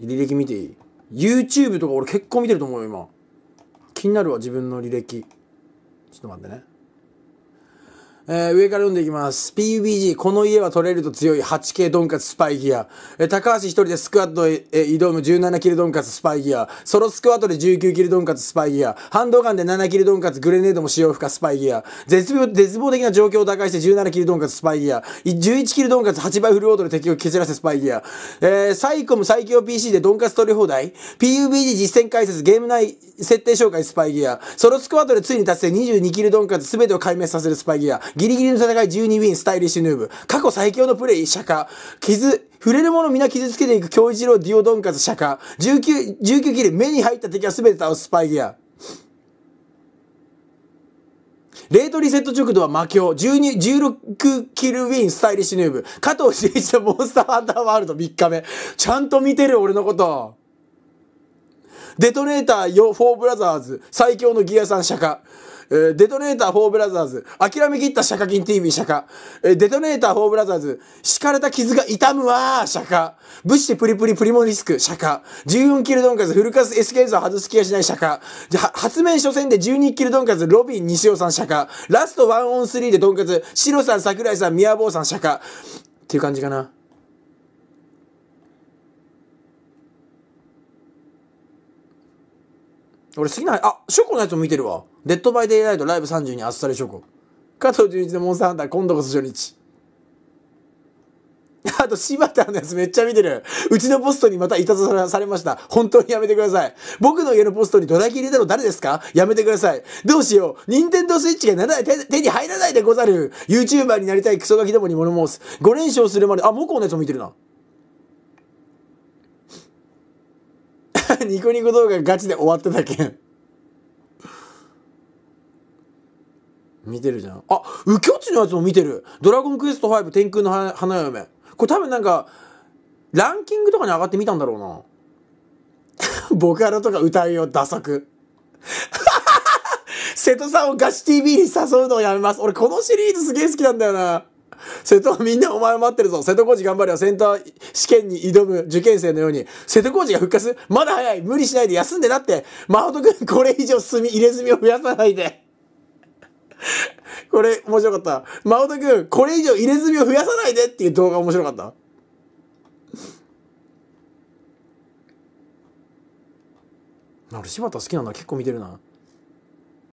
履歴見ていい ?YouTube とか俺結構見てると思うよ、今。気になるわ、自分の履歴。ちょっと待ってね。えー、上から読んでいきます。PUBG、この家は取れると強い 8K ドンカツスパイギア。えー、高橋一人でスクワットへ、え挑む17キルドンカツスパイギア。ソロスクワットで19キルドンカツスパイギア。ハンドガンで7キルドンカツグレネードも使用不可スパイギア。絶望、絶望的な状況を打開して17キルドンカツスパイギア。11キルドンカツ8倍フルオートで敵を削らせスパイギア。えー、サイコム最強 PC でドンカツ取り放題。PUBG 実践解説ゲーム内設定紹介スパイギア。ソロスクワットでついに達成22キルドンカツ全てを解明させるスパイギア。ギリギリの戦い12ウィン、スタイリッシュヌーブ。過去最強のプレイ、釈迦。傷、触れるもの皆傷つけていく、京一郎、ディオドンカツ、釈迦。19、19キル、目に入った敵は全て倒す、スパイギア。レートリセット直度は魔境。12、16キルウィン、スタイリッシュヌーブ。加藤真一のモンスターハンターワールド3日目。ちゃんと見てる、俺のこと。デトネーターよ、フォーブラザーズ。最強のギアさん、釈迦。えー、デトネーター4ブラザーズ、諦めきったシャカキン TV シャカ、えー、デトネーター4ブラザーズ、敷かれた傷が痛むわー、シャカ、武士でプリプリプリモリスク、シャカ、14キルドンカツ、フルカス SK 図を外す気がしないシャカ、発明初戦で12キルドンカツ、ロビン西尾さんシャカ、ラスト1オン3でドンカツ、シロさん、桜井さん、宮坊さんシャカ、っていう感じかな。俺好きな、あ、ショコのやつも見てるわ。デッドバイデイライトライブ3にあっさりショコ。加藤純一のモンスターハンター今度こそ初日。あと、柴田のやつめっちゃ見てる。うちのポストにまたいたずらされました。本当にやめてください。僕の家のポストにドラキ入れたの誰ですかやめてください。どうしよう。任天堂スイッチが7手に入らないでござる。YouTuber になりたいクソガキどもに物申す。5連勝するまで、あ、モコのやつも見てるな。ニコニコ動画ガチで終わってたけん。見てるじゃん。あ、右京地のやつも見てる。ドラゴンクエスト5天空の花嫁。これ多分なんか、ランキングとかに上がってみたんだろうな。ボカロとか歌いよ、打作。瀬戸さんをガチ TV に誘うのをやめます。俺このシリーズすげえ好きなんだよな。瀬戸みんなお前待ってるぞ。瀬戸康史頑張れよ。センター試験に挑む受験生のように。瀬戸康史が復活まだ早い。無理しないで休んでなって。真ト君、これ以上墨、入れ墨を増やさないで。これ、面白かった。真ト君、これ以上入れ墨を増やさないでっていう動画面白かった。俺柴田好きなんだ。結構見てるな。